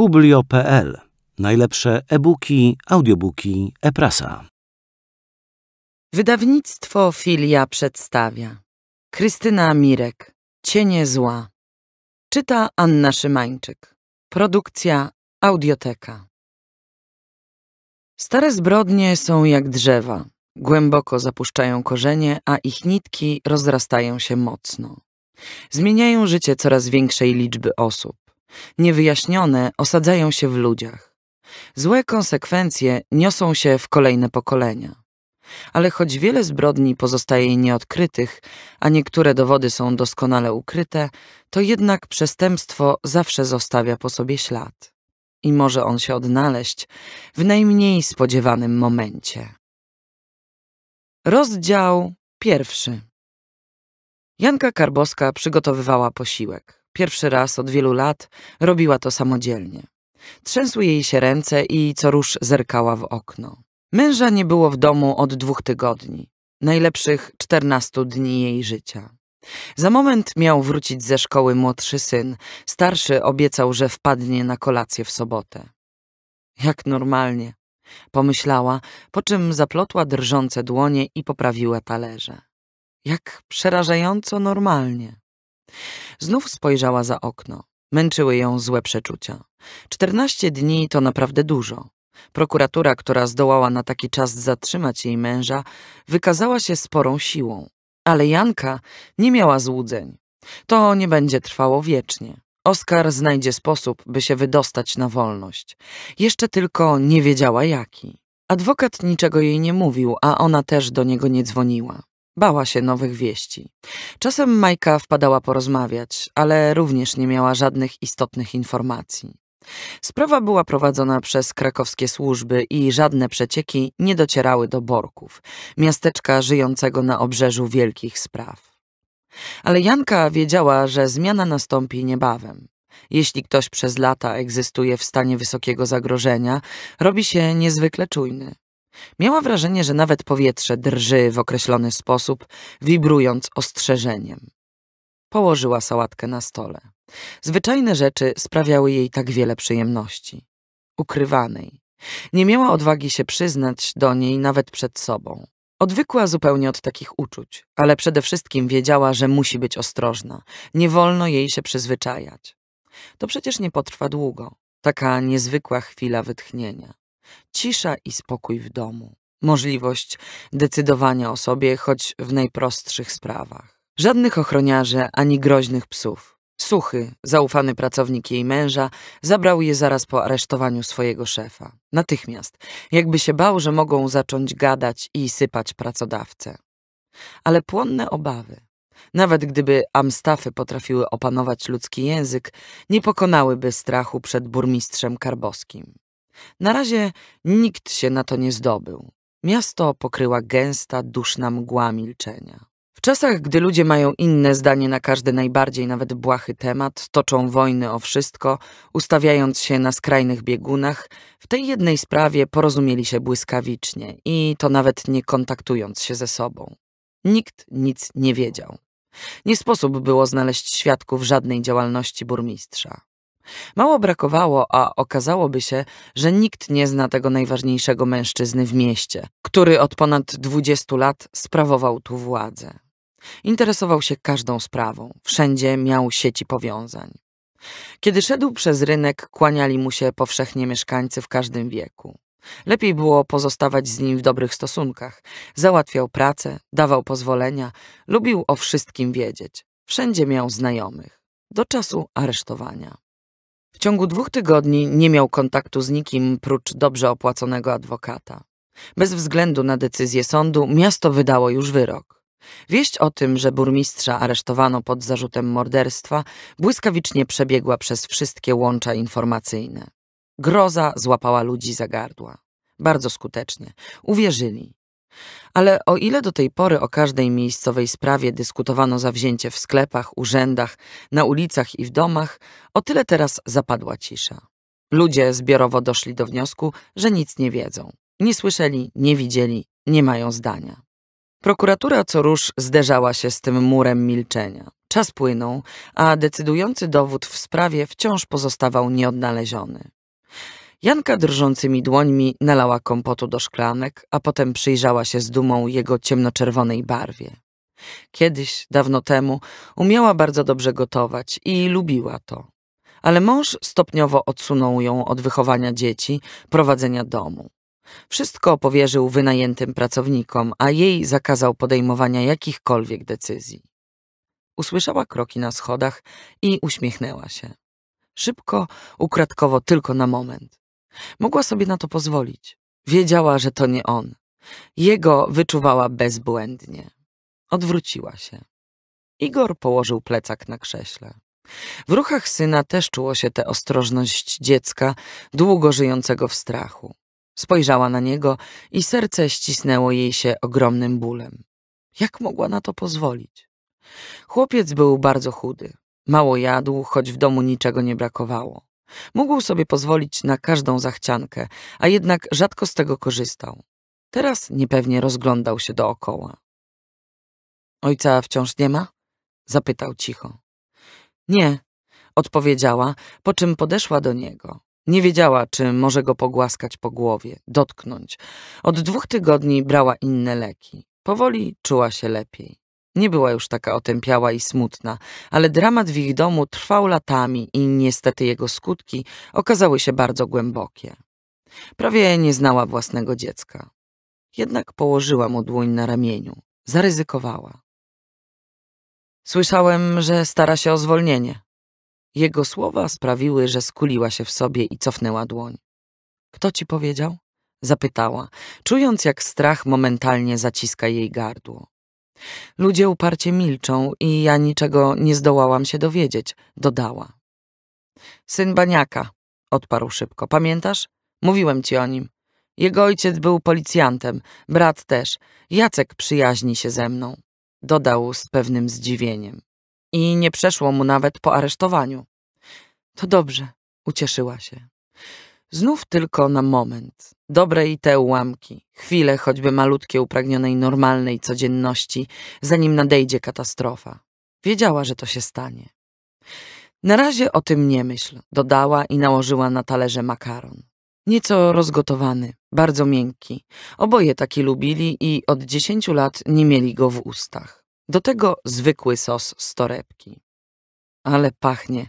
Publio.pl. Najlepsze e-booki, audiobooki, e-prasa. Wydawnictwo Filia przedstawia. Krystyna Mirek. Cienie zła. Czyta Anna Szymańczyk. Produkcja Audioteka. Stare zbrodnie są jak drzewa. Głęboko zapuszczają korzenie, a ich nitki rozrastają się mocno. Zmieniają życie coraz większej liczby osób. Niewyjaśnione osadzają się w ludziach. Złe konsekwencje niosą się w kolejne pokolenia. Ale choć wiele zbrodni pozostaje nieodkrytych, a niektóre dowody są doskonale ukryte, to jednak przestępstwo zawsze zostawia po sobie ślad. I może on się odnaleźć w najmniej spodziewanym momencie. Rozdział pierwszy. Janka Karboska przygotowywała posiłek. Pierwszy raz od wielu lat robiła to samodzielnie. Trzęsły jej się ręce i co rusz zerkała w okno. Męża nie było w domu od dwóch tygodni, najlepszych czternastu dni jej życia. Za moment miał wrócić ze szkoły młodszy syn. Starszy obiecał, że wpadnie na kolację w sobotę. Jak normalnie, pomyślała, po czym zaplotła drżące dłonie i poprawiła talerze. Jak przerażająco normalnie. Znów spojrzała za okno. Męczyły ją złe przeczucia. Czternaście dni to naprawdę dużo. Prokuratura, która zdołała na taki czas zatrzymać jej męża, wykazała się sporą siłą. Ale Janka nie miała złudzeń. To nie będzie trwało wiecznie. Oskar znajdzie sposób, by się wydostać na wolność. Jeszcze tylko nie wiedziała jaki. Adwokat niczego jej nie mówił, a ona też do niego nie dzwoniła. Bała się nowych wieści. Czasem Majka wpadała porozmawiać, ale również nie miała żadnych istotnych informacji. Sprawa była prowadzona przez krakowskie służby i żadne przecieki nie docierały do Borków, miasteczka żyjącego na obrzeżu wielkich spraw. Ale Janka wiedziała, że zmiana nastąpi niebawem. Jeśli ktoś przez lata egzystuje w stanie wysokiego zagrożenia, robi się niezwykle czujny. Miała wrażenie, że nawet powietrze drży w określony sposób, wibrując ostrzeżeniem. Położyła sałatkę na stole. Zwyczajne rzeczy sprawiały jej tak wiele przyjemności. Ukrywanej. Nie miała odwagi się przyznać do niej nawet przed sobą. Odwykła zupełnie od takich uczuć, ale przede wszystkim wiedziała, że musi być ostrożna. Nie wolno jej się przyzwyczajać. To przecież nie potrwa długo. Taka niezwykła chwila wytchnienia cisza i spokój w domu, możliwość decydowania o sobie choć w najprostszych sprawach. Żadnych ochroniarzy ani groźnych psów. Suchy, zaufany pracownik jej męża, zabrał je zaraz po aresztowaniu swojego szefa. Natychmiast, jakby się bał, że mogą zacząć gadać i sypać pracodawcę. Ale płonne obawy, nawet gdyby amstafy potrafiły opanować ludzki język, nie pokonałyby strachu przed burmistrzem karbowskim. Na razie nikt się na to nie zdobył. Miasto pokryła gęsta, duszna mgła milczenia. W czasach, gdy ludzie mają inne zdanie na każdy najbardziej nawet błahy temat, toczą wojny o wszystko, ustawiając się na skrajnych biegunach, w tej jednej sprawie porozumieli się błyskawicznie i to nawet nie kontaktując się ze sobą. Nikt nic nie wiedział. Nie sposób było znaleźć świadków żadnej działalności burmistrza. Mało brakowało, a okazałoby się, że nikt nie zna tego najważniejszego mężczyzny w mieście, który od ponad 20 lat sprawował tu władzę. Interesował się każdą sprawą, wszędzie miał sieci powiązań. Kiedy szedł przez rynek, kłaniali mu się powszechnie mieszkańcy w każdym wieku. Lepiej było pozostawać z nim w dobrych stosunkach. Załatwiał pracę, dawał pozwolenia, lubił o wszystkim wiedzieć. Wszędzie miał znajomych. Do czasu aresztowania. W ciągu dwóch tygodni nie miał kontaktu z nikim prócz dobrze opłaconego adwokata. Bez względu na decyzję sądu, miasto wydało już wyrok. Wieść o tym, że burmistrza aresztowano pod zarzutem morderstwa, błyskawicznie przebiegła przez wszystkie łącza informacyjne. Groza złapała ludzi za gardła. Bardzo skutecznie. Uwierzyli. Ale o ile do tej pory o każdej miejscowej sprawie dyskutowano zawzięcie w sklepach, urzędach, na ulicach i w domach, o tyle teraz zapadła cisza. Ludzie zbiorowo doszli do wniosku, że nic nie wiedzą. Nie słyszeli, nie widzieli, nie mają zdania. Prokuratura co rusz zderzała się z tym murem milczenia. Czas płynął, a decydujący dowód w sprawie wciąż pozostawał nieodnaleziony. Janka drżącymi dłońmi nalała kompotu do szklanek, a potem przyjrzała się z dumą jego ciemnoczerwonej barwie. Kiedyś, dawno temu, umiała bardzo dobrze gotować i lubiła to. Ale mąż stopniowo odsunął ją od wychowania dzieci, prowadzenia domu. Wszystko powierzył wynajętym pracownikom, a jej zakazał podejmowania jakichkolwiek decyzji. Usłyszała kroki na schodach i uśmiechnęła się. Szybko, ukradkowo, tylko na moment. Mogła sobie na to pozwolić. Wiedziała, że to nie on. Jego wyczuwała bezbłędnie. Odwróciła się. Igor położył plecak na krześle. W ruchach syna też czuło się tę ostrożność dziecka, długo żyjącego w strachu. Spojrzała na niego i serce ścisnęło jej się ogromnym bólem. Jak mogła na to pozwolić? Chłopiec był bardzo chudy. Mało jadł, choć w domu niczego nie brakowało. Mógł sobie pozwolić na każdą zachciankę, a jednak rzadko z tego korzystał. Teraz niepewnie rozglądał się dookoła. Ojca wciąż nie ma? Zapytał cicho. Nie, odpowiedziała, po czym podeszła do niego. Nie wiedziała, czy może go pogłaskać po głowie, dotknąć. Od dwóch tygodni brała inne leki. Powoli czuła się lepiej. Nie była już taka otępiała i smutna, ale dramat w ich domu trwał latami i niestety jego skutki okazały się bardzo głębokie. Prawie nie znała własnego dziecka. Jednak położyła mu dłoń na ramieniu. Zaryzykowała. Słyszałem, że stara się o zwolnienie. Jego słowa sprawiły, że skuliła się w sobie i cofnęła dłoń. Kto ci powiedział? Zapytała, czując jak strach momentalnie zaciska jej gardło. Ludzie uparcie milczą i ja niczego nie zdołałam się dowiedzieć, dodała. Syn baniaka, odparł szybko. Pamiętasz? Mówiłem ci o nim. Jego ojciec był policjantem, brat też. Jacek przyjaźni się ze mną, dodał z pewnym zdziwieniem. I nie przeszło mu nawet po aresztowaniu. To dobrze, ucieszyła się. Znów tylko na moment. Dobre i te ułamki, chwile choćby malutkie upragnionej normalnej codzienności, zanim nadejdzie katastrofa. Wiedziała, że to się stanie. Na razie o tym nie myśl, dodała i nałożyła na talerze makaron. Nieco rozgotowany, bardzo miękki. Oboje taki lubili i od dziesięciu lat nie mieli go w ustach. Do tego zwykły sos z torebki. Ale pachnie.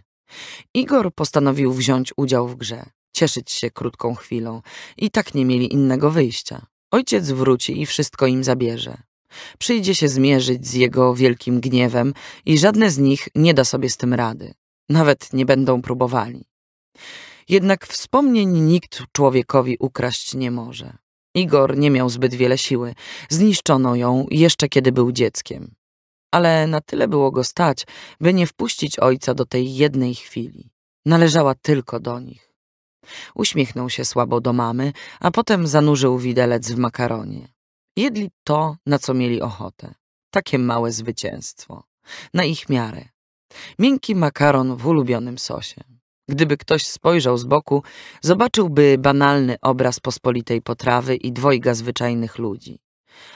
Igor postanowił wziąć udział w grze cieszyć się krótką chwilą. I tak nie mieli innego wyjścia. Ojciec wróci i wszystko im zabierze. Przyjdzie się zmierzyć z jego wielkim gniewem i żadne z nich nie da sobie z tym rady. Nawet nie będą próbowali. Jednak wspomnień nikt człowiekowi ukraść nie może. Igor nie miał zbyt wiele siły. Zniszczono ją jeszcze kiedy był dzieckiem. Ale na tyle było go stać, by nie wpuścić ojca do tej jednej chwili. Należała tylko do nich. Uśmiechnął się słabo do mamy, a potem zanurzył widelec w makaronie. Jedli to, na co mieli ochotę. Takie małe zwycięstwo. Na ich miarę. Miękki makaron w ulubionym sosie. Gdyby ktoś spojrzał z boku, zobaczyłby banalny obraz pospolitej potrawy i dwojga zwyczajnych ludzi.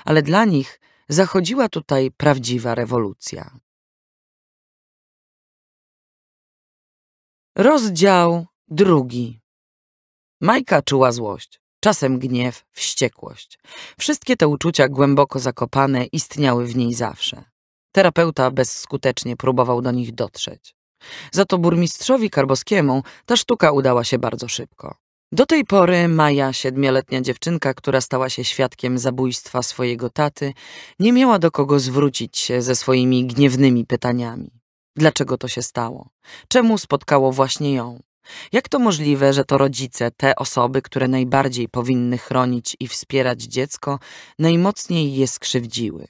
Ale dla nich zachodziła tutaj prawdziwa rewolucja. Rozdział drugi. Majka czuła złość, czasem gniew, wściekłość. Wszystkie te uczucia głęboko zakopane istniały w niej zawsze. Terapeuta bezskutecznie próbował do nich dotrzeć. Za to burmistrzowi Karboskiemu ta sztuka udała się bardzo szybko. Do tej pory Maja, siedmioletnia dziewczynka, która stała się świadkiem zabójstwa swojego taty, nie miała do kogo zwrócić się ze swoimi gniewnymi pytaniami. Dlaczego to się stało? Czemu spotkało właśnie ją? Jak to możliwe, że to rodzice, te osoby, które najbardziej powinny chronić i wspierać dziecko, najmocniej je skrzywdziły?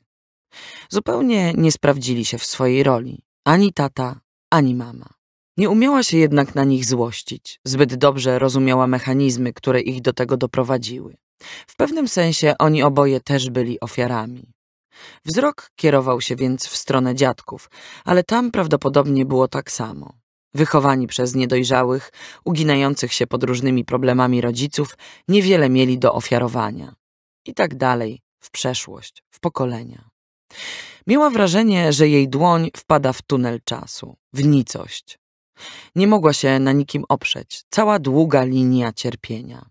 Zupełnie nie sprawdzili się w swojej roli, ani tata, ani mama. Nie umiała się jednak na nich złościć, zbyt dobrze rozumiała mechanizmy, które ich do tego doprowadziły. W pewnym sensie oni oboje też byli ofiarami. Wzrok kierował się więc w stronę dziadków, ale tam prawdopodobnie było tak samo wychowani przez niedojrzałych, uginających się pod różnymi problemami rodziców, niewiele mieli do ofiarowania. I tak dalej, w przeszłość, w pokolenia. Miała wrażenie, że jej dłoń wpada w tunel czasu, w nicość. Nie mogła się na nikim oprzeć, cała długa linia cierpienia.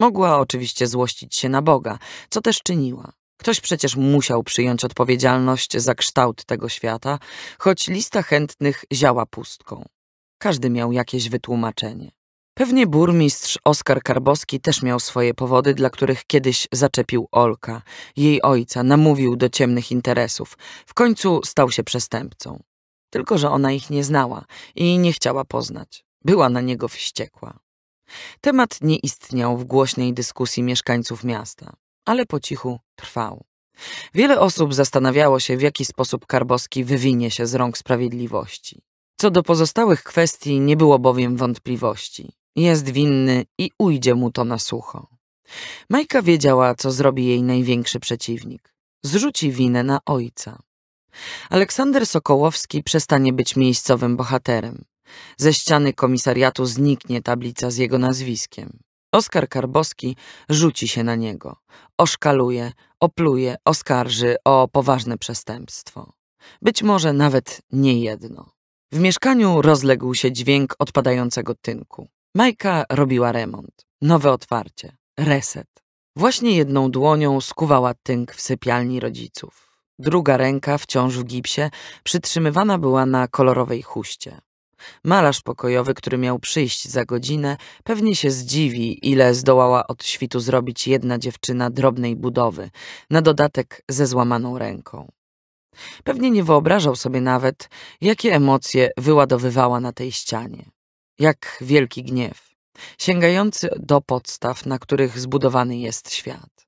Mogła oczywiście złościć się na Boga, co też czyniła. Ktoś przecież musiał przyjąć odpowiedzialność za kształt tego świata, choć lista chętnych ziała pustką. Każdy miał jakieś wytłumaczenie. Pewnie burmistrz Oskar Karbowski też miał swoje powody, dla których kiedyś zaczepił Olka, jej ojca, namówił do ciemnych interesów. W końcu stał się przestępcą. Tylko, że ona ich nie znała i nie chciała poznać. Była na niego wściekła. Temat nie istniał w głośnej dyskusji mieszkańców miasta, ale po cichu trwał. Wiele osób zastanawiało się, w jaki sposób Karbowski wywinie się z rąk sprawiedliwości. Co do pozostałych kwestii nie było bowiem wątpliwości. Jest winny i ujdzie mu to na sucho. Majka wiedziała, co zrobi jej największy przeciwnik. Zrzuci winę na ojca. Aleksander Sokołowski przestanie być miejscowym bohaterem. Ze ściany komisariatu zniknie tablica z jego nazwiskiem. Oskar Karboski rzuci się na niego. Oszkaluje, opluje, oskarży o poważne przestępstwo. Być może nawet nie jedno. W mieszkaniu rozległ się dźwięk odpadającego tynku. Majka robiła remont. Nowe otwarcie. Reset. Właśnie jedną dłonią skuwała tynk w sypialni rodziców. Druga ręka, wciąż w gipsie, przytrzymywana była na kolorowej chuście. Malarz pokojowy, który miał przyjść za godzinę, pewnie się zdziwi, ile zdołała od świtu zrobić jedna dziewczyna drobnej budowy, na dodatek ze złamaną ręką. Pewnie nie wyobrażał sobie nawet, jakie emocje wyładowywała na tej ścianie. Jak wielki gniew, sięgający do podstaw, na których zbudowany jest świat.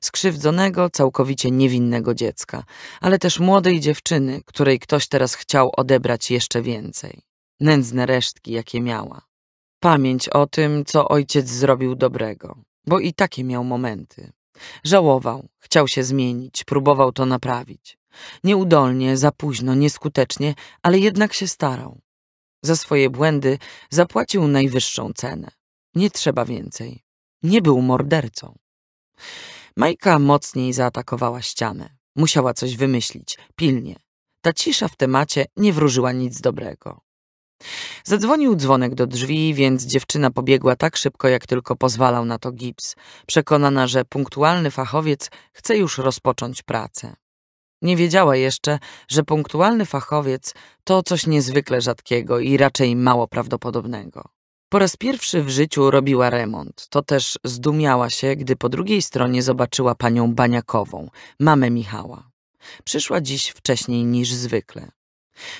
Skrzywdzonego, całkowicie niewinnego dziecka, ale też młodej dziewczyny, której ktoś teraz chciał odebrać jeszcze więcej. Nędzne resztki, jakie miała. Pamięć o tym, co ojciec zrobił dobrego, bo i takie miał momenty. Żałował, chciał się zmienić, próbował to naprawić. Nieudolnie, za późno, nieskutecznie, ale jednak się starał. Za swoje błędy zapłacił najwyższą cenę. Nie trzeba więcej. Nie był mordercą. Majka mocniej zaatakowała ścianę. Musiała coś wymyślić, pilnie. Ta cisza w temacie nie wróżyła nic dobrego. Zadzwonił dzwonek do drzwi, więc dziewczyna pobiegła tak szybko, jak tylko pozwalał na to gips, przekonana, że punktualny fachowiec chce już rozpocząć pracę. Nie wiedziała jeszcze, że punktualny fachowiec to coś niezwykle rzadkiego i raczej mało prawdopodobnego. Po raz pierwszy w życiu robiła remont. To też zdumiała się, gdy po drugiej stronie zobaczyła panią Baniakową, mamę Michała. Przyszła dziś wcześniej niż zwykle.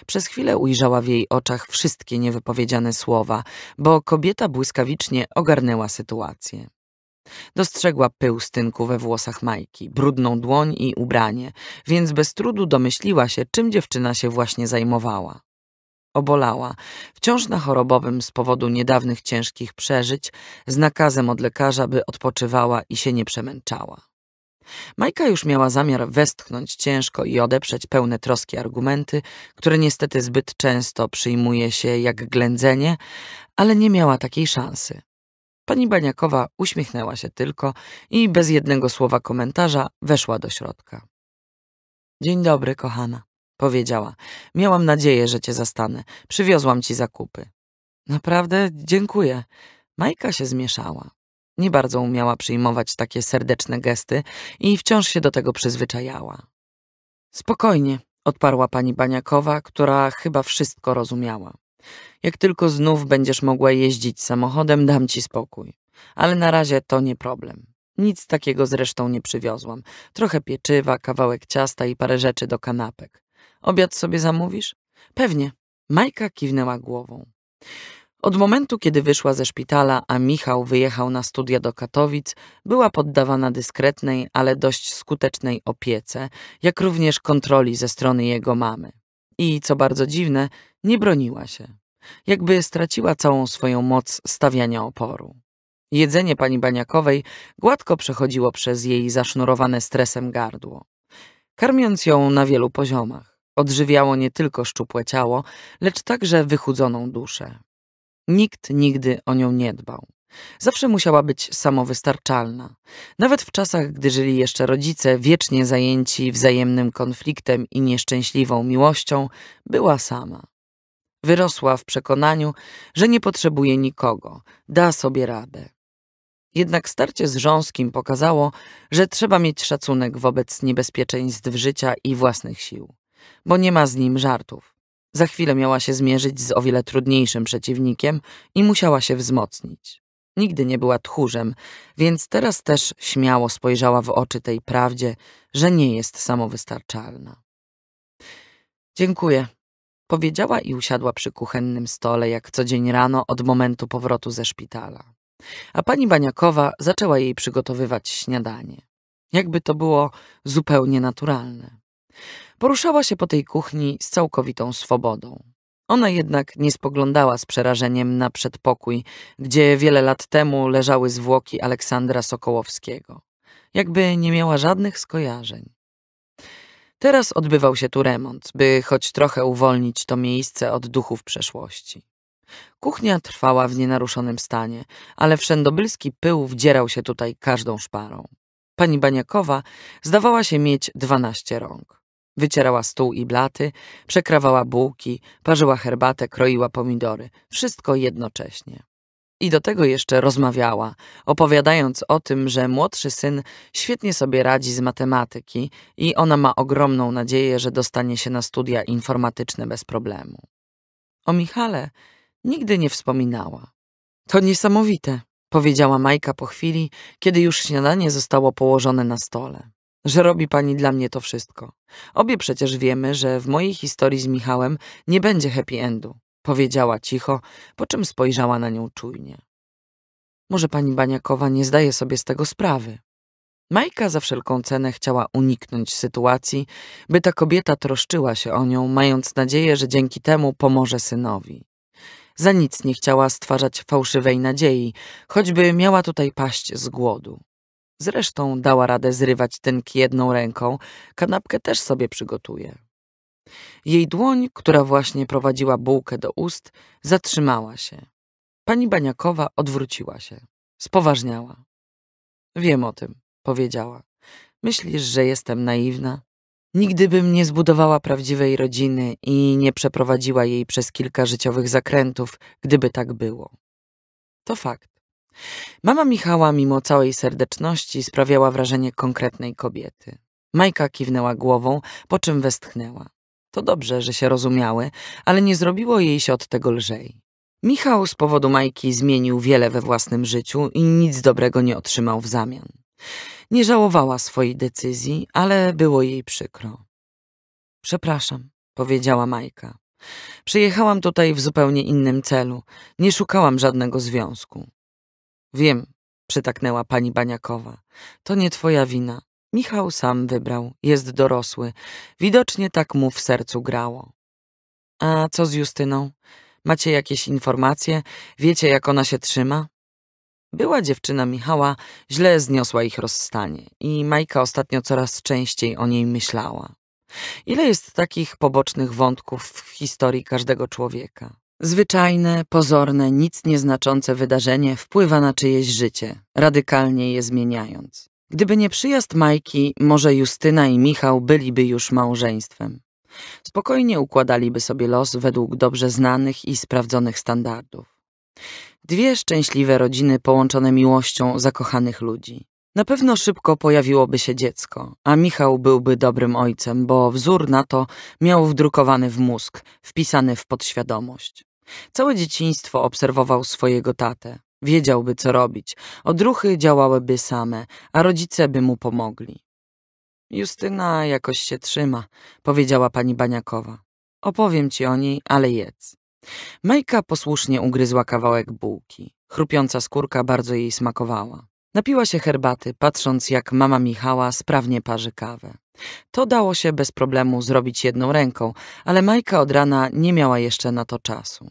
Przez chwilę ujrzała w jej oczach wszystkie niewypowiedziane słowa, bo kobieta błyskawicznie ogarnęła sytuację. Dostrzegła pył stynku we włosach Majki, brudną dłoń i ubranie, więc bez trudu domyśliła się, czym dziewczyna się właśnie zajmowała. Obolała, wciąż na chorobowym z powodu niedawnych ciężkich przeżyć, z nakazem od lekarza, by odpoczywała i się nie przemęczała. Majka już miała zamiar westchnąć ciężko i odeprzeć pełne troski argumenty, które niestety zbyt często przyjmuje się jak ględzenie, ale nie miała takiej szansy. Pani Baniakowa uśmiechnęła się tylko i bez jednego słowa komentarza weszła do środka. Dzień dobry, kochana, powiedziała. Miałam nadzieję, że cię zastanę. Przywiozłam ci zakupy. Naprawdę dziękuję. Majka się zmieszała. Nie bardzo umiała przyjmować takie serdeczne gesty i wciąż się do tego przyzwyczajała. Spokojnie, odparła pani Baniakowa, która chyba wszystko rozumiała. Jak tylko znów będziesz mogła jeździć samochodem, dam ci spokój. Ale na razie to nie problem. Nic takiego zresztą nie przywiozłam. Trochę pieczywa, kawałek ciasta i parę rzeczy do kanapek. Obiad sobie zamówisz? Pewnie. Majka kiwnęła głową. Od momentu, kiedy wyszła ze szpitala, a Michał wyjechał na studia do Katowic, była poddawana dyskretnej, ale dość skutecznej opiece, jak również kontroli ze strony jego mamy i, co bardzo dziwne, nie broniła się. Jakby straciła całą swoją moc stawiania oporu. Jedzenie pani Baniakowej gładko przechodziło przez jej zasznurowane stresem gardło. Karmiąc ją na wielu poziomach, odżywiało nie tylko szczupłe ciało, lecz także wychudzoną duszę. Nikt nigdy o nią nie dbał. Zawsze musiała być samowystarczalna. Nawet w czasach, gdy żyli jeszcze rodzice, wiecznie zajęci wzajemnym konfliktem i nieszczęśliwą miłością, była sama. Wyrosła w przekonaniu, że nie potrzebuje nikogo, da sobie radę. Jednak starcie z Rząskim pokazało, że trzeba mieć szacunek wobec niebezpieczeństw życia i własnych sił, bo nie ma z nim żartów. Za chwilę miała się zmierzyć z o wiele trudniejszym przeciwnikiem i musiała się wzmocnić. Nigdy nie była tchórzem, więc teraz też śmiało spojrzała w oczy tej prawdzie, że nie jest samowystarczalna. Dziękuję, powiedziała i usiadła przy kuchennym stole, jak co dzień rano od momentu powrotu ze szpitala. A pani Baniakowa zaczęła jej przygotowywać śniadanie. Jakby to było zupełnie naturalne. Poruszała się po tej kuchni z całkowitą swobodą. Ona jednak nie spoglądała z przerażeniem na przedpokój, gdzie wiele lat temu leżały zwłoki Aleksandra Sokołowskiego. Jakby nie miała żadnych skojarzeń. Teraz odbywał się tu remont, by choć trochę uwolnić to miejsce od duchów przeszłości. Kuchnia trwała w nienaruszonym stanie, ale wszędobylski pył wdzierał się tutaj każdą szparą. Pani Baniakowa zdawała się mieć dwanaście rąk. Wycierała stół i blaty, przekrawała bułki, parzyła herbatę, kroiła pomidory. Wszystko jednocześnie. I do tego jeszcze rozmawiała, opowiadając o tym, że młodszy syn świetnie sobie radzi z matematyki i ona ma ogromną nadzieję, że dostanie się na studia informatyczne bez problemu. O Michale nigdy nie wspominała. To niesamowite, powiedziała Majka po chwili, kiedy już śniadanie zostało położone na stole że robi pani dla mnie to wszystko. Obie przecież wiemy, że w mojej historii z Michałem nie będzie happy endu, powiedziała cicho, po czym spojrzała na nią czujnie. Może pani Baniakowa nie zdaje sobie z tego sprawy. Majka za wszelką cenę chciała uniknąć sytuacji, by ta kobieta troszczyła się o nią, mając nadzieję, że dzięki temu pomoże synowi. Za nic nie chciała stwarzać fałszywej nadziei, choćby miała tutaj paść z głodu. Zresztą dała radę zrywać tynki jedną ręką, kanapkę też sobie przygotuje. Jej dłoń, która właśnie prowadziła bułkę do ust, zatrzymała się. Pani Baniakowa odwróciła się. Spoważniała. Wiem o tym, powiedziała. Myślisz, że jestem naiwna? Nigdy bym nie zbudowała prawdziwej rodziny i nie przeprowadziła jej przez kilka życiowych zakrętów, gdyby tak było. To fakt. Mama Michała, mimo całej serdeczności, sprawiała wrażenie konkretnej kobiety. Majka kiwnęła głową, po czym westchnęła. To dobrze, że się rozumiały, ale nie zrobiło jej się od tego lżej. Michał z powodu Majki zmienił wiele we własnym życiu i nic dobrego nie otrzymał w zamian. Nie żałowała swojej decyzji, ale było jej przykro. Przepraszam, powiedziała Majka. Przyjechałam tutaj w zupełnie innym celu. Nie szukałam żadnego związku. Wiem, przytaknęła pani Baniakowa. To nie twoja wina. Michał sam wybrał, jest dorosły. Widocznie tak mu w sercu grało. A co z Justyną? Macie jakieś informacje? Wiecie, jak ona się trzyma? Była dziewczyna Michała źle zniosła ich rozstanie i Majka ostatnio coraz częściej o niej myślała. Ile jest takich pobocznych wątków w historii każdego człowieka? Zwyczajne, pozorne, nic nieznaczące wydarzenie wpływa na czyjeś życie, radykalnie je zmieniając. Gdyby nie przyjazd Majki, może Justyna i Michał byliby już małżeństwem. Spokojnie układaliby sobie los według dobrze znanych i sprawdzonych standardów. Dwie szczęśliwe rodziny połączone miłością zakochanych ludzi. Na pewno szybko pojawiłoby się dziecko, a Michał byłby dobrym ojcem, bo wzór na to miał wdrukowany w mózg, wpisany w podświadomość. Całe dzieciństwo obserwował swojego tatę. Wiedziałby, co robić. Odruchy działałyby same, a rodzice by mu pomogli. Justyna jakoś się trzyma, powiedziała pani Baniakowa. Opowiem ci o niej, ale jedz. Majka posłusznie ugryzła kawałek bułki. Chrupiąca skórka bardzo jej smakowała. Napiła się herbaty, patrząc jak mama Michała sprawnie parzy kawę. To dało się bez problemu zrobić jedną ręką, ale Majka od rana nie miała jeszcze na to czasu.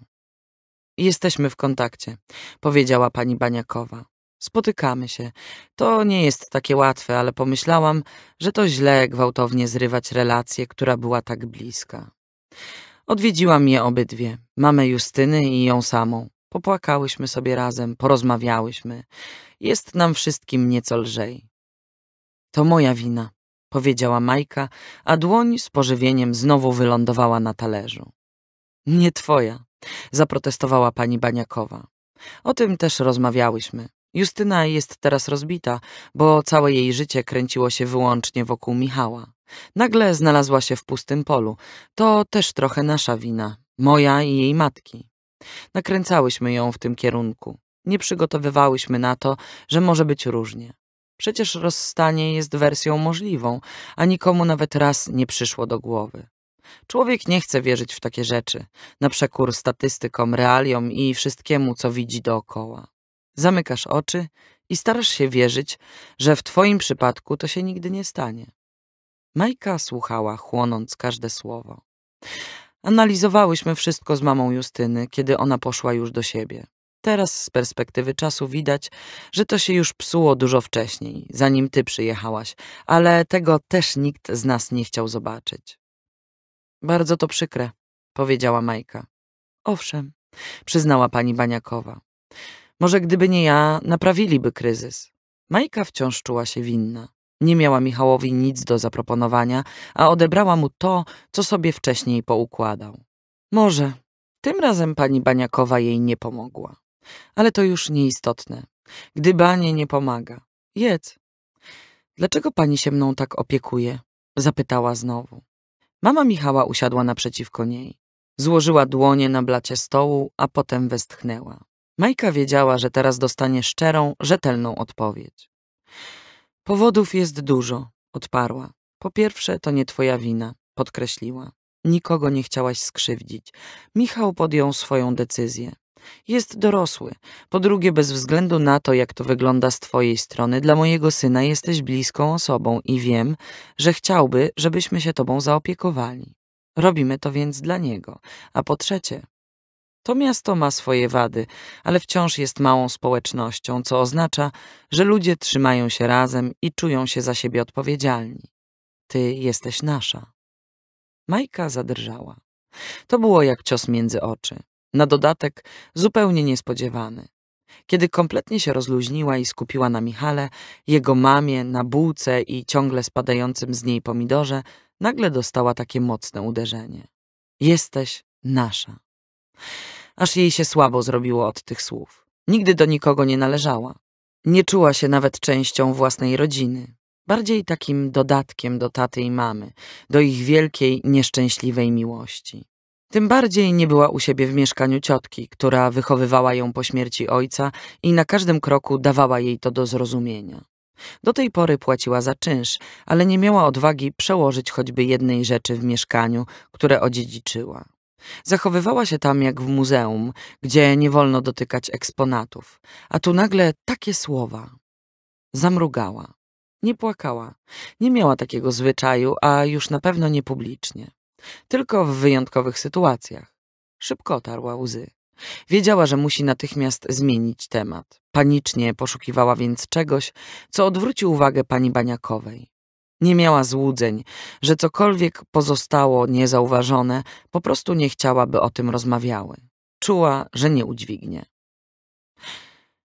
Jesteśmy w kontakcie, powiedziała pani Baniakowa. Spotykamy się. To nie jest takie łatwe, ale pomyślałam, że to źle gwałtownie zrywać relację, która była tak bliska. Odwiedziłam je obydwie, mamę Justyny i ją samą. Popłakałyśmy sobie razem, porozmawiałyśmy. Jest nam wszystkim nieco lżej. To moja wina, powiedziała Majka, a dłoń z pożywieniem znowu wylądowała na talerzu. Nie twoja, zaprotestowała pani Baniakowa. O tym też rozmawiałyśmy. Justyna jest teraz rozbita, bo całe jej życie kręciło się wyłącznie wokół Michała. Nagle znalazła się w pustym polu. To też trochę nasza wina, moja i jej matki. Nakręcałyśmy ją w tym kierunku. Nie przygotowywałyśmy na to, że może być różnie. Przecież rozstanie jest wersją możliwą, a nikomu nawet raz nie przyszło do głowy. Człowiek nie chce wierzyć w takie rzeczy, na przekór statystykom, realiom i wszystkiemu, co widzi dookoła. Zamykasz oczy i starasz się wierzyć, że w twoim przypadku to się nigdy nie stanie. Majka słuchała, chłonąc każde słowo. Analizowałyśmy wszystko z mamą Justyny, kiedy ona poszła już do siebie. Teraz z perspektywy czasu widać, że to się już psuło dużo wcześniej, zanim ty przyjechałaś, ale tego też nikt z nas nie chciał zobaczyć. Bardzo to przykre, powiedziała Majka. Owszem, przyznała pani Baniakowa. Może gdyby nie ja, naprawiliby kryzys. Majka wciąż czuła się winna. Nie miała Michałowi nic do zaproponowania, a odebrała mu to, co sobie wcześniej poukładał. Może. Tym razem pani Baniakowa jej nie pomogła. Ale to już nieistotne. Gdy banie nie pomaga. Jedz. Dlaczego pani się mną tak opiekuje? Zapytała znowu. Mama Michała usiadła naprzeciwko niej. Złożyła dłonie na blacie stołu, a potem westchnęła. Majka wiedziała, że teraz dostanie szczerą, rzetelną odpowiedź. Powodów jest dużo, odparła. Po pierwsze, to nie twoja wina, podkreśliła. Nikogo nie chciałaś skrzywdzić. Michał podjął swoją decyzję. Jest dorosły. Po drugie, bez względu na to, jak to wygląda z twojej strony, dla mojego syna jesteś bliską osobą i wiem, że chciałby, żebyśmy się tobą zaopiekowali. Robimy to więc dla niego. A po trzecie, to miasto ma swoje wady, ale wciąż jest małą społecznością, co oznacza, że ludzie trzymają się razem i czują się za siebie odpowiedzialni. Ty jesteś nasza. Majka zadrżała. To było jak cios między oczy. Na dodatek zupełnie niespodziewany. Kiedy kompletnie się rozluźniła i skupiła na Michale, jego mamie, na bułce i ciągle spadającym z niej pomidorze, nagle dostała takie mocne uderzenie. Jesteś nasza. Aż jej się słabo zrobiło od tych słów. Nigdy do nikogo nie należała. Nie czuła się nawet częścią własnej rodziny. Bardziej takim dodatkiem do taty i mamy, do ich wielkiej, nieszczęśliwej miłości. Tym bardziej nie była u siebie w mieszkaniu ciotki, która wychowywała ją po śmierci ojca i na każdym kroku dawała jej to do zrozumienia. Do tej pory płaciła za czynsz, ale nie miała odwagi przełożyć choćby jednej rzeczy w mieszkaniu, które odziedziczyła. Zachowywała się tam jak w muzeum, gdzie nie wolno dotykać eksponatów, a tu nagle takie słowa. Zamrugała. Nie płakała. Nie miała takiego zwyczaju, a już na pewno nie publicznie. Tylko w wyjątkowych sytuacjach. Szybko tarła łzy. Wiedziała, że musi natychmiast zmienić temat. Panicznie poszukiwała więc czegoś, co odwróci uwagę pani Baniakowej. Nie miała złudzeń, że cokolwiek pozostało niezauważone, po prostu nie chciała, by o tym rozmawiały. Czuła, że nie udźwignie.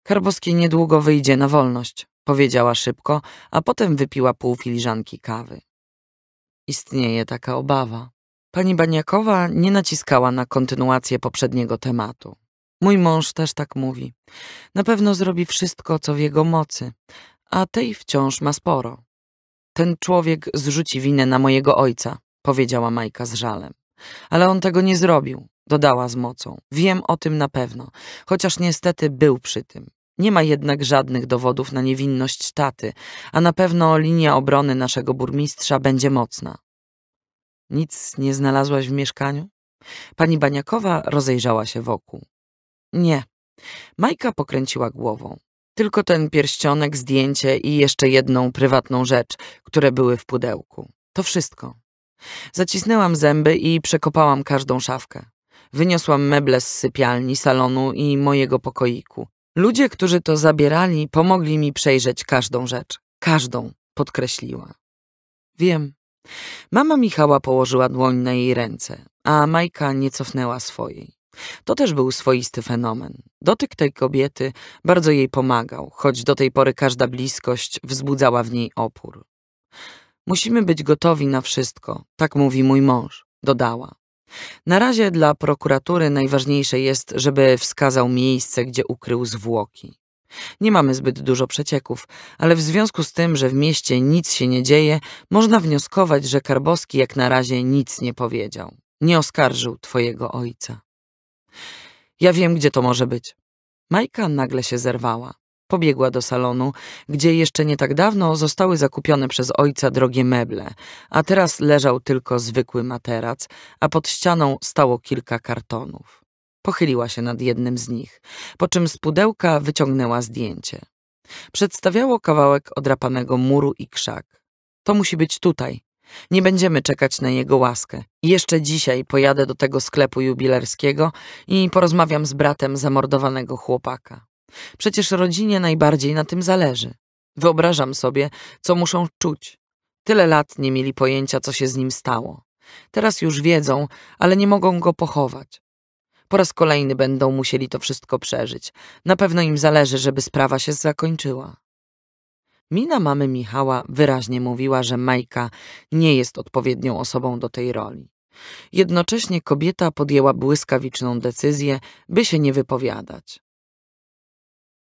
Karbowski niedługo wyjdzie na wolność, powiedziała szybko, a potem wypiła pół filiżanki kawy. Istnieje taka obawa. Pani Baniakowa nie naciskała na kontynuację poprzedniego tematu. Mój mąż też tak mówi. Na pewno zrobi wszystko, co w jego mocy, a tej wciąż ma sporo. Ten człowiek zrzuci winę na mojego ojca, powiedziała Majka z żalem. Ale on tego nie zrobił, dodała z mocą. Wiem o tym na pewno, chociaż niestety był przy tym. Nie ma jednak żadnych dowodów na niewinność taty, a na pewno linia obrony naszego burmistrza będzie mocna. Nic nie znalazłaś w mieszkaniu? Pani Baniakowa rozejrzała się wokół. Nie. Majka pokręciła głową. Tylko ten pierścionek, zdjęcie i jeszcze jedną prywatną rzecz, które były w pudełku. To wszystko. Zacisnęłam zęby i przekopałam każdą szafkę. Wyniosłam meble z sypialni, salonu i mojego pokoiku. Ludzie, którzy to zabierali, pomogli mi przejrzeć każdą rzecz. Każdą, podkreśliła. Wiem. Mama Michała położyła dłoń na jej ręce, a Majka nie cofnęła swojej. To też był swoisty fenomen. Dotyk tej kobiety bardzo jej pomagał, choć do tej pory każda bliskość wzbudzała w niej opór. Musimy być gotowi na wszystko, tak mówi mój mąż, dodała. Na razie dla prokuratury najważniejsze jest, żeby wskazał miejsce, gdzie ukrył zwłoki. Nie mamy zbyt dużo przecieków, ale w związku z tym, że w mieście nic się nie dzieje, można wnioskować, że Karbowski jak na razie nic nie powiedział. Nie oskarżył twojego ojca. Ja wiem, gdzie to może być. Majka nagle się zerwała. Pobiegła do salonu, gdzie jeszcze nie tak dawno zostały zakupione przez ojca drogie meble, a teraz leżał tylko zwykły materac, a pod ścianą stało kilka kartonów. Pochyliła się nad jednym z nich, po czym z pudełka wyciągnęła zdjęcie. Przedstawiało kawałek odrapanego muru i krzak. To musi być tutaj, nie będziemy czekać na jego łaskę. Jeszcze dzisiaj pojadę do tego sklepu jubilerskiego i porozmawiam z bratem zamordowanego chłopaka. Przecież rodzinie najbardziej na tym zależy. Wyobrażam sobie, co muszą czuć. Tyle lat nie mieli pojęcia, co się z nim stało. Teraz już wiedzą, ale nie mogą go pochować. Po raz kolejny będą musieli to wszystko przeżyć. Na pewno im zależy, żeby sprawa się zakończyła. Mina mamy Michała wyraźnie mówiła, że Majka nie jest odpowiednią osobą do tej roli. Jednocześnie kobieta podjęła błyskawiczną decyzję, by się nie wypowiadać.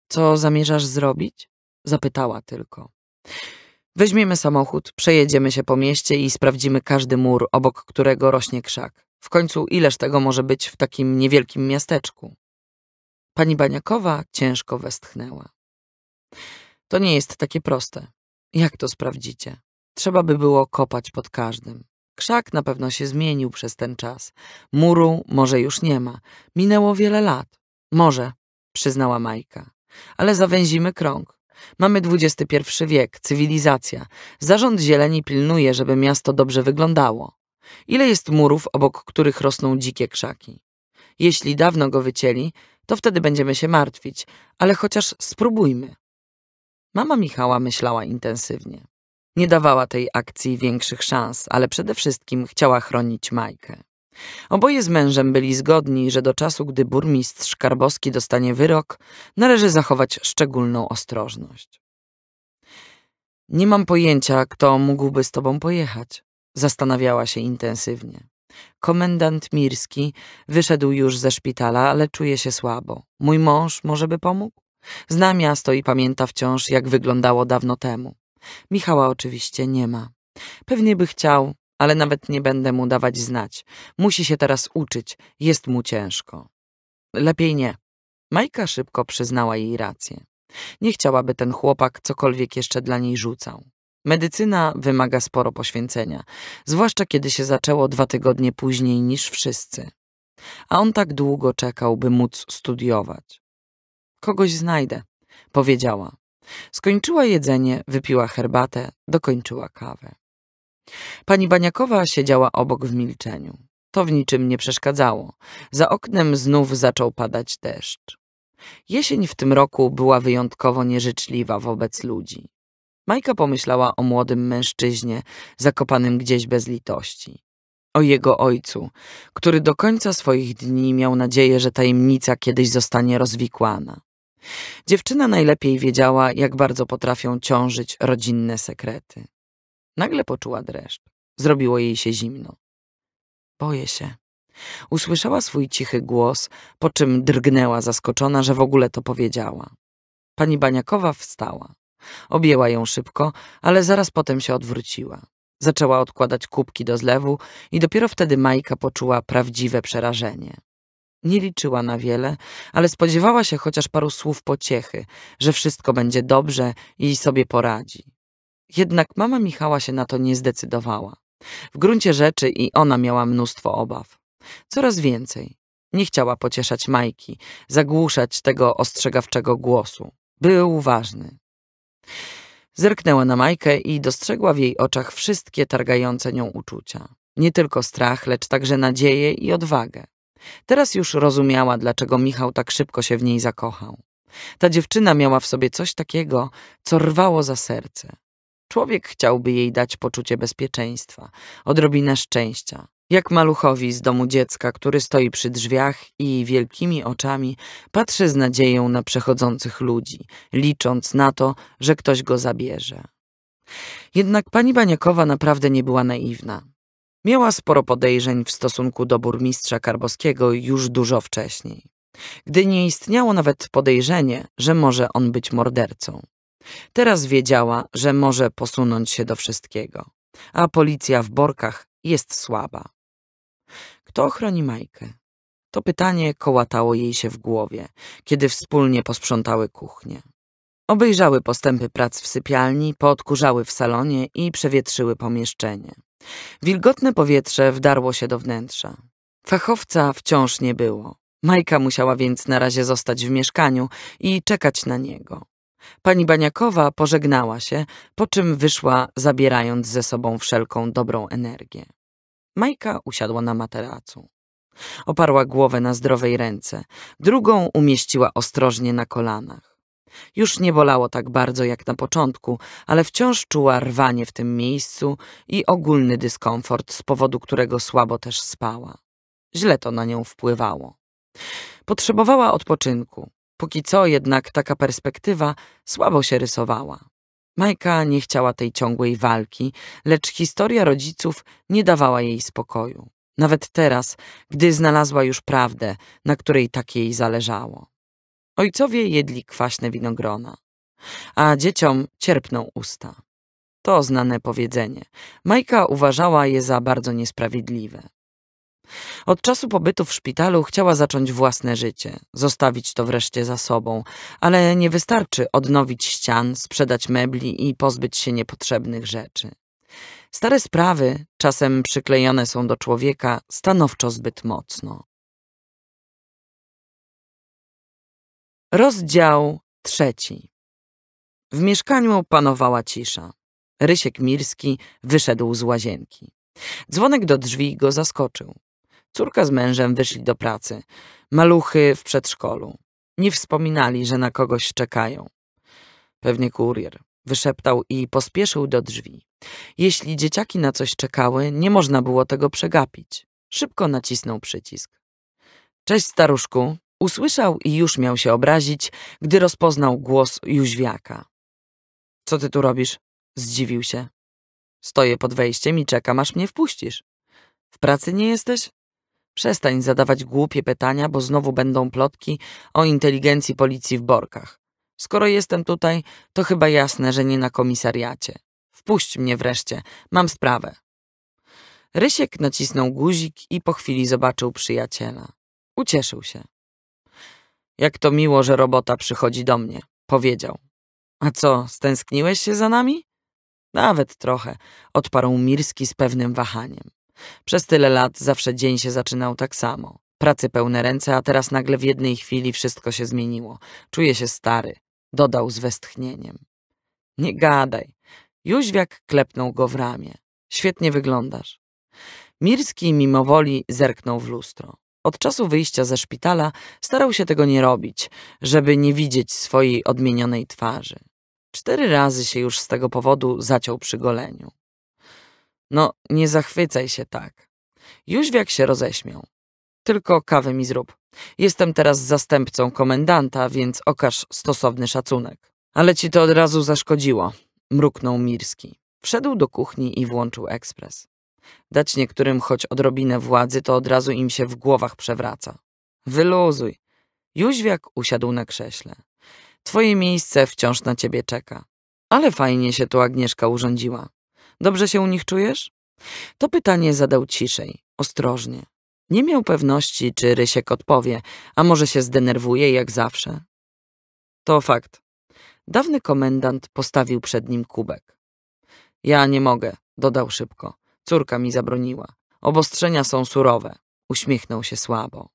Co zamierzasz zrobić? Zapytała tylko. Weźmiemy samochód, przejedziemy się po mieście i sprawdzimy każdy mur, obok którego rośnie krzak. W końcu ileż tego może być w takim niewielkim miasteczku? Pani Baniakowa ciężko westchnęła. To nie jest takie proste. Jak to sprawdzicie? Trzeba by było kopać pod każdym. Krzak na pewno się zmienił przez ten czas. Muru może już nie ma. Minęło wiele lat. Może, przyznała Majka. Ale zawęzimy krąg. Mamy XXI wiek, cywilizacja. Zarząd zieleni pilnuje, żeby miasto dobrze wyglądało. Ile jest murów, obok których rosną dzikie krzaki? Jeśli dawno go wycięli, to wtedy będziemy się martwić, ale chociaż spróbujmy. Mama Michała myślała intensywnie. Nie dawała tej akcji większych szans, ale przede wszystkim chciała chronić Majkę. Oboje z mężem byli zgodni, że do czasu, gdy burmistrz Karbowski dostanie wyrok, należy zachować szczególną ostrożność. Nie mam pojęcia, kto mógłby z tobą pojechać, zastanawiała się intensywnie. Komendant Mirski wyszedł już ze szpitala, ale czuje się słabo. Mój mąż może by pomógł? Zna miasto i pamięta wciąż, jak wyglądało dawno temu. Michała oczywiście nie ma. Pewnie by chciał, ale nawet nie będę mu dawać znać. Musi się teraz uczyć, jest mu ciężko. Lepiej nie. Majka szybko przyznała jej rację. Nie chciałaby ten chłopak cokolwiek jeszcze dla niej rzucał. Medycyna wymaga sporo poświęcenia, zwłaszcza kiedy się zaczęło dwa tygodnie później niż wszyscy. A on tak długo czekał, by móc studiować. Kogoś znajdę, powiedziała. Skończyła jedzenie, wypiła herbatę, dokończyła kawę. Pani Baniakowa siedziała obok w milczeniu. To w niczym nie przeszkadzało. Za oknem znów zaczął padać deszcz. Jesień w tym roku była wyjątkowo nieżyczliwa wobec ludzi. Majka pomyślała o młodym mężczyźnie, zakopanym gdzieś bez litości. O jego ojcu, który do końca swoich dni miał nadzieję, że tajemnica kiedyś zostanie rozwikłana. Dziewczyna najlepiej wiedziała, jak bardzo potrafią ciążyć rodzinne sekrety. Nagle poczuła dreszcz. Zrobiło jej się zimno. Boję się. Usłyszała swój cichy głos, po czym drgnęła zaskoczona, że w ogóle to powiedziała. Pani Baniakowa wstała. Objęła ją szybko, ale zaraz potem się odwróciła. Zaczęła odkładać kubki do zlewu i dopiero wtedy Majka poczuła prawdziwe przerażenie. Nie liczyła na wiele, ale spodziewała się chociaż paru słów pociechy, że wszystko będzie dobrze i sobie poradzi. Jednak mama Michała się na to nie zdecydowała. W gruncie rzeczy i ona miała mnóstwo obaw. Coraz więcej. Nie chciała pocieszać Majki, zagłuszać tego ostrzegawczego głosu. Był ważny. Zerknęła na Majkę i dostrzegła w jej oczach wszystkie targające nią uczucia. Nie tylko strach, lecz także nadzieję i odwagę. Teraz już rozumiała, dlaczego Michał tak szybko się w niej zakochał. Ta dziewczyna miała w sobie coś takiego, co rwało za serce. Człowiek chciałby jej dać poczucie bezpieczeństwa, odrobinę szczęścia. Jak maluchowi z domu dziecka, który stoi przy drzwiach i wielkimi oczami patrzy z nadzieją na przechodzących ludzi, licząc na to, że ktoś go zabierze. Jednak pani Baniakowa naprawdę nie była naiwna. Miała sporo podejrzeń w stosunku do burmistrza Karbowskiego już dużo wcześniej, gdy nie istniało nawet podejrzenie, że może on być mordercą. Teraz wiedziała, że może posunąć się do wszystkiego, a policja w Borkach jest słaba. Kto ochroni Majkę? To pytanie kołatało jej się w głowie, kiedy wspólnie posprzątały kuchnię. Obejrzały postępy prac w sypialni, poodkurzały w salonie i przewietrzyły pomieszczenie. Wilgotne powietrze wdarło się do wnętrza. Fachowca wciąż nie było. Majka musiała więc na razie zostać w mieszkaniu i czekać na niego. Pani Baniakowa pożegnała się, po czym wyszła, zabierając ze sobą wszelką dobrą energię. Majka usiadła na materacu. Oparła głowę na zdrowej ręce, drugą umieściła ostrożnie na kolanach. Już nie bolało tak bardzo jak na początku, ale wciąż czuła rwanie w tym miejscu i ogólny dyskomfort, z powodu którego słabo też spała. Źle to na nią wpływało. Potrzebowała odpoczynku. Póki co jednak taka perspektywa słabo się rysowała. Majka nie chciała tej ciągłej walki, lecz historia rodziców nie dawała jej spokoju. Nawet teraz, gdy znalazła już prawdę, na której tak jej zależało. Ojcowie jedli kwaśne winogrona, a dzieciom cierpną usta. To znane powiedzenie. Majka uważała je za bardzo niesprawiedliwe. Od czasu pobytu w szpitalu chciała zacząć własne życie, zostawić to wreszcie za sobą, ale nie wystarczy odnowić ścian, sprzedać mebli i pozbyć się niepotrzebnych rzeczy. Stare sprawy, czasem przyklejone są do człowieka stanowczo zbyt mocno. Rozdział trzeci. W mieszkaniu panowała cisza. Rysiek Mirski wyszedł z łazienki. Dzwonek do drzwi go zaskoczył. Córka z mężem wyszli do pracy. Maluchy w przedszkolu. Nie wspominali, że na kogoś czekają. Pewnie kurier. Wyszeptał i pospieszył do drzwi. Jeśli dzieciaki na coś czekały, nie można było tego przegapić. Szybko nacisnął przycisk. Cześć staruszku, Usłyszał i już miał się obrazić, gdy rozpoznał głos Jóźwiaka. Co ty tu robisz? Zdziwił się. Stoję pod wejściem i czekam, aż mnie wpuścisz. W pracy nie jesteś? Przestań zadawać głupie pytania, bo znowu będą plotki o inteligencji policji w Borkach. Skoro jestem tutaj, to chyba jasne, że nie na komisariacie. Wpuść mnie wreszcie, mam sprawę. Rysiek nacisnął guzik i po chwili zobaczył przyjaciela. Ucieszył się. Jak to miło, że robota przychodzi do mnie, powiedział. A co, stęskniłeś się za nami? Nawet trochę, odparł Mirski z pewnym wahaniem. Przez tyle lat zawsze dzień się zaczynał tak samo. Pracy pełne ręce, a teraz nagle w jednej chwili wszystko się zmieniło. Czuję się stary, dodał z westchnieniem. Nie gadaj. Juźwiak klepnął go w ramię. Świetnie wyglądasz. Mirski mimowoli zerknął w lustro. Od czasu wyjścia ze szpitala starał się tego nie robić, żeby nie widzieć swojej odmienionej twarzy. Cztery razy się już z tego powodu zaciął przy goleniu. No, nie zachwycaj się tak. Już jak się roześmiał. Tylko kawę mi zrób. Jestem teraz zastępcą komendanta, więc okaż stosowny szacunek. Ale ci to od razu zaszkodziło, mruknął Mirski. Wszedł do kuchni i włączył ekspres. Dać niektórym choć odrobinę władzy, to od razu im się w głowach przewraca. Wyluzuj. Jóźwiak usiadł na krześle. Twoje miejsce wciąż na ciebie czeka. Ale fajnie się tu Agnieszka urządziła. Dobrze się u nich czujesz? To pytanie zadał ciszej, ostrożnie. Nie miał pewności, czy Rysiek odpowie, a może się zdenerwuje jak zawsze. To fakt. Dawny komendant postawił przed nim kubek. Ja nie mogę, dodał szybko. Córka mi zabroniła. Obostrzenia są surowe. Uśmiechnął się słabo.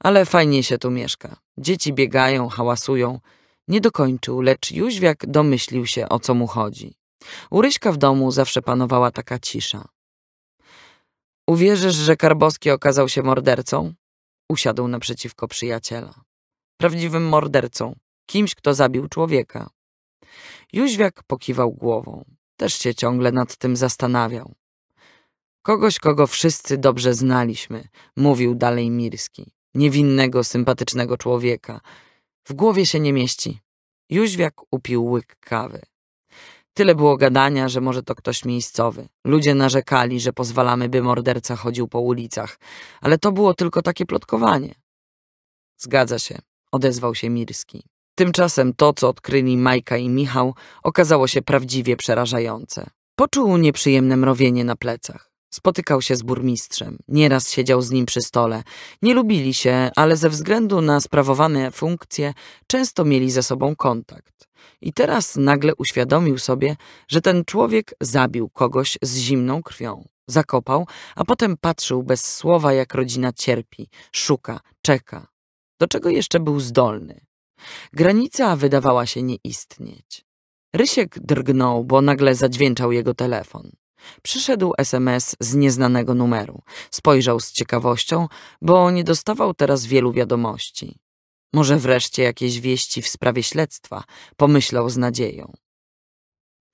Ale fajnie się tu mieszka. Dzieci biegają, hałasują. Nie dokończył, lecz Jóźwiak domyślił się, o co mu chodzi. U Ryśka w domu zawsze panowała taka cisza. Uwierzysz, że Karbowski okazał się mordercą? Usiadł naprzeciwko przyjaciela. Prawdziwym mordercą. Kimś, kto zabił człowieka. Jóźwiak pokiwał głową. Też się ciągle nad tym zastanawiał. Kogoś, kogo wszyscy dobrze znaliśmy, mówił dalej Mirski. Niewinnego, sympatycznego człowieka. W głowie się nie mieści. Jóźwiak upił łyk kawy. Tyle było gadania, że może to ktoś miejscowy. Ludzie narzekali, że pozwalamy, by morderca chodził po ulicach, ale to było tylko takie plotkowanie. Zgadza się, odezwał się Mirski. Tymczasem to, co odkryli Majka i Michał, okazało się prawdziwie przerażające. Poczuł nieprzyjemne mrowienie na plecach. Spotykał się z burmistrzem, nieraz siedział z nim przy stole. Nie lubili się, ale ze względu na sprawowane funkcje często mieli ze sobą kontakt. I teraz nagle uświadomił sobie, że ten człowiek zabił kogoś z zimną krwią. Zakopał, a potem patrzył bez słowa, jak rodzina cierpi, szuka, czeka. Do czego jeszcze był zdolny? Granica wydawała się nie istnieć. Rysiek drgnął, bo nagle zadźwięczał jego telefon. Przyszedł SMS z nieznanego numeru. Spojrzał z ciekawością, bo nie dostawał teraz wielu wiadomości. Może wreszcie jakieś wieści w sprawie śledztwa, pomyślał z nadzieją.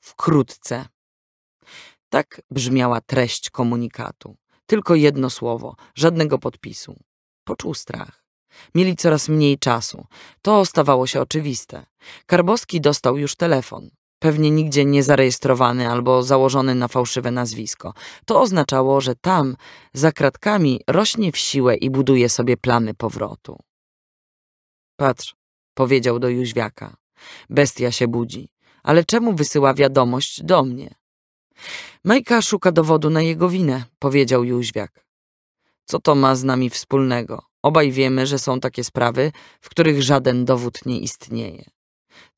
Wkrótce. Tak brzmiała treść komunikatu. Tylko jedno słowo, żadnego podpisu. Poczuł strach. Mieli coraz mniej czasu. To stawało się oczywiste. Karbowski dostał już telefon pewnie nigdzie nie zarejestrowany albo założony na fałszywe nazwisko. To oznaczało, że tam, za kratkami, rośnie w siłę i buduje sobie plany powrotu. Patrz, powiedział do Jóźwiaka. Bestia się budzi, ale czemu wysyła wiadomość do mnie? Majka szuka dowodu na jego winę, powiedział Jóźwiak. Co to ma z nami wspólnego? Obaj wiemy, że są takie sprawy, w których żaden dowód nie istnieje.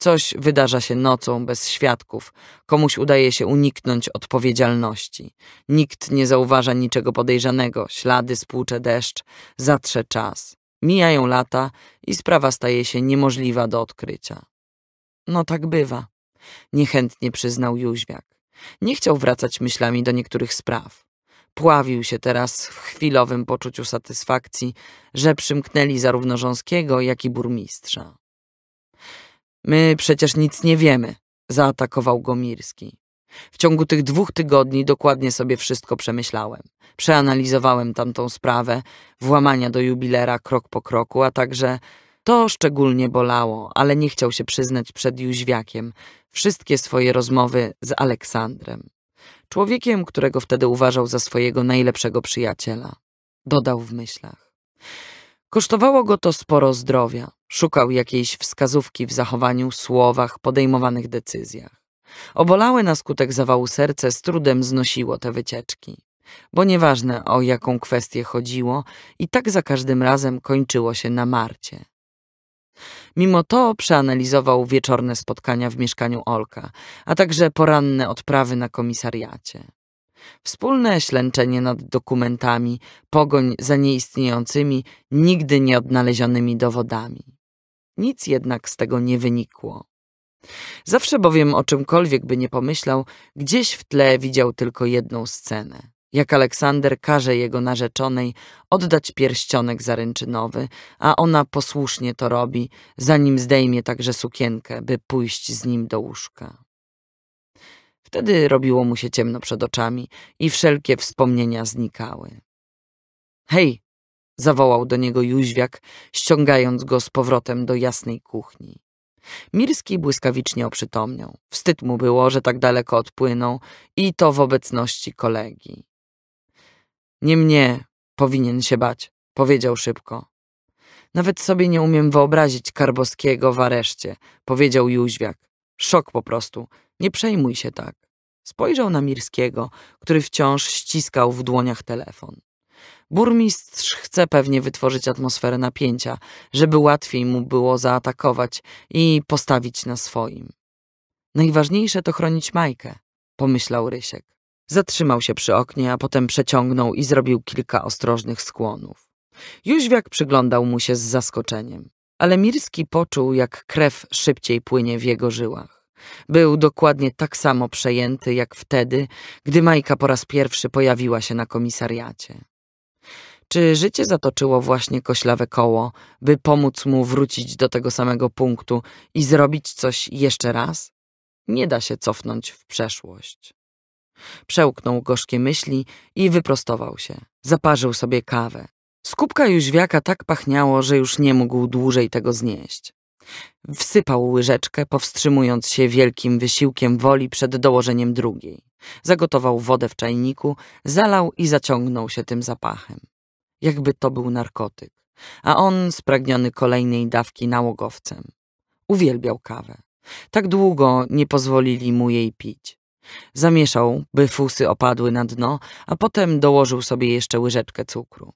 Coś wydarza się nocą, bez świadków. Komuś udaje się uniknąć odpowiedzialności. Nikt nie zauważa niczego podejrzanego. Ślady spłucze deszcz, zatrze czas. Mijają lata i sprawa staje się niemożliwa do odkrycia. No tak bywa, niechętnie przyznał Jóźwiak. Nie chciał wracać myślami do niektórych spraw. Pławił się teraz w chwilowym poczuciu satysfakcji, że przymknęli zarówno Rząskiego, jak i burmistrza. My przecież nic nie wiemy, zaatakował go Mirski. W ciągu tych dwóch tygodni dokładnie sobie wszystko przemyślałem. Przeanalizowałem tamtą sprawę, włamania do jubilera krok po kroku, a także to szczególnie bolało, ale nie chciał się przyznać przed Jóźwiakiem wszystkie swoje rozmowy z Aleksandrem. Człowiekiem, którego wtedy uważał za swojego najlepszego przyjaciela. Dodał w myślach. Kosztowało go to sporo zdrowia. Szukał jakiejś wskazówki w zachowaniu, słowach, podejmowanych decyzjach. Obolałe na skutek zawału serce z trudem znosiło te wycieczki. Bo nieważne o jaką kwestię chodziło, i tak za każdym razem kończyło się na Marcie. Mimo to przeanalizował wieczorne spotkania w mieszkaniu Olka, a także poranne odprawy na komisariacie. Wspólne ślęczenie nad dokumentami, pogoń za nieistniejącymi, nigdy nieodnalezionymi dowodami. Nic jednak z tego nie wynikło. Zawsze bowiem o czymkolwiek by nie pomyślał, gdzieś w tle widział tylko jedną scenę. Jak Aleksander każe jego narzeczonej oddać pierścionek zaręczynowy, a ona posłusznie to robi, zanim zdejmie także sukienkę, by pójść z nim do łóżka. Wtedy robiło mu się ciemno przed oczami i wszelkie wspomnienia znikały. Hej! zawołał do niego Jóźwiak, ściągając go z powrotem do jasnej kuchni. Mirski błyskawicznie oprzytomniał. Wstyd mu było, że tak daleko odpłynął i to w obecności kolegi. Nie mnie powinien się bać, powiedział szybko. Nawet sobie nie umiem wyobrazić Karbowskiego w areszcie, powiedział Jóźwiak. Szok po prostu. Nie przejmuj się tak. Spojrzał na Mirskiego, który wciąż ściskał w dłoniach telefon. Burmistrz chce pewnie wytworzyć atmosferę napięcia, żeby łatwiej mu było zaatakować i postawić na swoim. Najważniejsze to chronić Majkę, pomyślał Rysiek. Zatrzymał się przy oknie, a potem przeciągnął i zrobił kilka ostrożnych skłonów. Jóźwiak przyglądał mu się z zaskoczeniem, ale Mirski poczuł, jak krew szybciej płynie w jego żyłach. Był dokładnie tak samo przejęty jak wtedy, gdy Majka po raz pierwszy pojawiła się na komisariacie. Czy życie zatoczyło właśnie koślawe koło, by pomóc mu wrócić do tego samego punktu i zrobić coś jeszcze raz? Nie da się cofnąć w przeszłość. Przełknął gorzkie myśli i wyprostował się. Zaparzył sobie kawę. Skupka kubka jóźwiaka tak pachniało, że już nie mógł dłużej tego znieść. Wsypał łyżeczkę, powstrzymując się wielkim wysiłkiem woli przed dołożeniem drugiej. Zagotował wodę w czajniku, zalał i zaciągnął się tym zapachem. Jakby to był narkotyk, a on spragniony kolejnej dawki nałogowcem. Uwielbiał kawę. Tak długo nie pozwolili mu jej pić. Zamieszał, by fusy opadły na dno, a potem dołożył sobie jeszcze łyżeczkę cukru.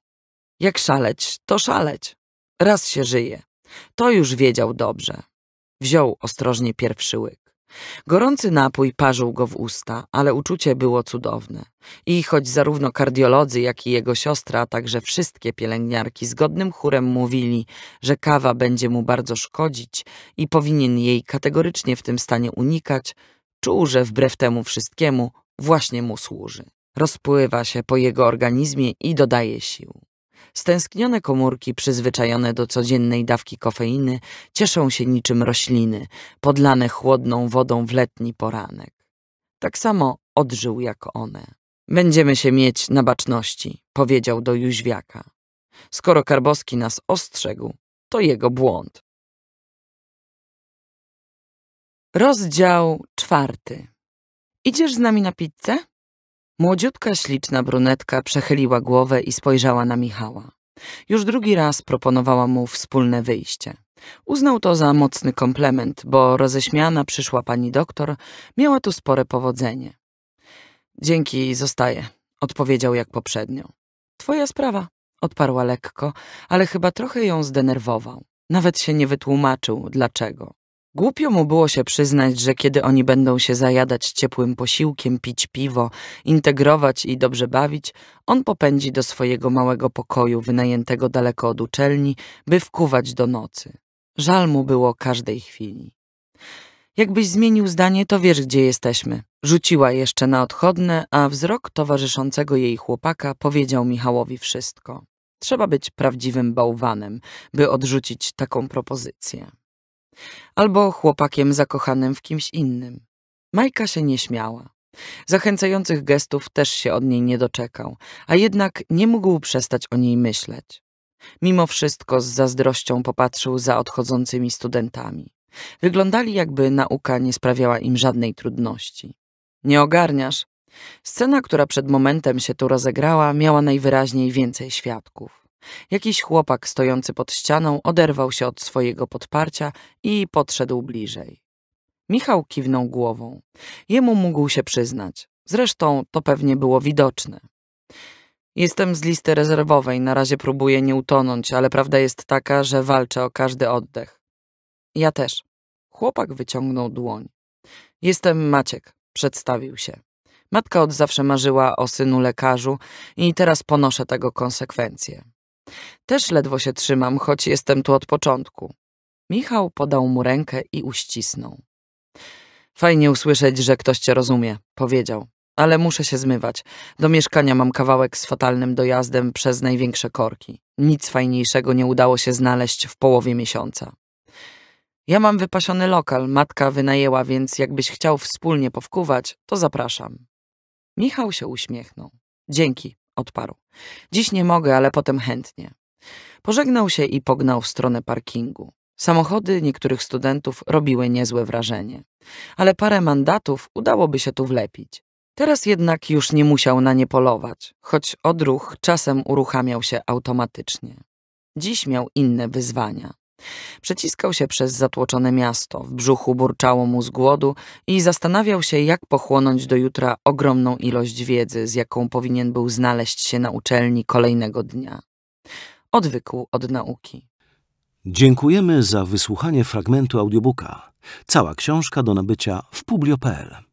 Jak szaleć, to szaleć. Raz się żyje, to już wiedział dobrze. Wziął ostrożnie pierwszy łyk. Gorący napój parzył go w usta, ale uczucie było cudowne. I choć zarówno kardiolodzy, jak i jego siostra, a także wszystkie pielęgniarki zgodnym chórem mówili, że kawa będzie mu bardzo szkodzić i powinien jej kategorycznie w tym stanie unikać, czuł, że wbrew temu wszystkiemu właśnie mu służy. Rozpływa się po jego organizmie i dodaje sił. Stęsknione komórki, przyzwyczajone do codziennej dawki kofeiny, cieszą się niczym rośliny, podlane chłodną wodą w letni poranek. Tak samo odżył jak one. Będziemy się mieć na baczności, powiedział do Jóźwiaka. Skoro Karboski nas ostrzegł, to jego błąd. Rozdział czwarty. Idziesz z nami na pizzę? Młodziutka, śliczna brunetka przechyliła głowę i spojrzała na Michała. Już drugi raz proponowała mu wspólne wyjście. Uznał to za mocny komplement, bo roześmiana przyszła pani doktor miała tu spore powodzenie. Dzięki, zostaję, odpowiedział jak poprzednio. Twoja sprawa, odparła lekko, ale chyba trochę ją zdenerwował. Nawet się nie wytłumaczył, dlaczego. Głupio mu było się przyznać, że kiedy oni będą się zajadać ciepłym posiłkiem, pić piwo, integrować i dobrze bawić, on popędzi do swojego małego pokoju wynajętego daleko od uczelni, by wkuwać do nocy. Żal mu było każdej chwili. Jakbyś zmienił zdanie, to wiesz, gdzie jesteśmy. Rzuciła jeszcze na odchodne, a wzrok towarzyszącego jej chłopaka powiedział Michałowi wszystko. Trzeba być prawdziwym bałwanem, by odrzucić taką propozycję. Albo chłopakiem zakochanym w kimś innym. Majka się nie śmiała. Zachęcających gestów też się od niej nie doczekał, a jednak nie mógł przestać o niej myśleć. Mimo wszystko z zazdrością popatrzył za odchodzącymi studentami. Wyglądali jakby nauka nie sprawiała im żadnej trudności. Nie ogarniasz? Scena, która przed momentem się tu rozegrała, miała najwyraźniej więcej świadków. Jakiś chłopak stojący pod ścianą oderwał się od swojego podparcia i podszedł bliżej. Michał kiwnął głową. Jemu mógł się przyznać. Zresztą to pewnie było widoczne. Jestem z listy rezerwowej, na razie próbuję nie utonąć, ale prawda jest taka, że walczę o każdy oddech. Ja też. Chłopak wyciągnął dłoń. Jestem Maciek, przedstawił się. Matka od zawsze marzyła o synu lekarzu i teraz ponoszę tego konsekwencje. Też ledwo się trzymam, choć jestem tu od początku. Michał podał mu rękę i uścisnął. Fajnie usłyszeć, że ktoś cię rozumie, powiedział, ale muszę się zmywać. Do mieszkania mam kawałek z fatalnym dojazdem przez największe korki. Nic fajniejszego nie udało się znaleźć w połowie miesiąca. Ja mam wypasiony lokal, matka wynajęła, więc jakbyś chciał wspólnie powkuwać, to zapraszam. Michał się uśmiechnął. Dzięki, odparł. Dziś nie mogę, ale potem chętnie. Pożegnał się i pognał w stronę parkingu. Samochody niektórych studentów robiły niezłe wrażenie, ale parę mandatów udałoby się tu wlepić. Teraz jednak już nie musiał na nie polować, choć odruch czasem uruchamiał się automatycznie. Dziś miał inne wyzwania. Przeciskał się przez zatłoczone miasto, w brzuchu burczało mu z głodu i zastanawiał się, jak pochłonąć do jutra ogromną ilość wiedzy, z jaką powinien był znaleźć się na uczelni kolejnego dnia. Odwykł od nauki. Dziękujemy za wysłuchanie fragmentu audiobooka. Cała książka do nabycia w publio.pl.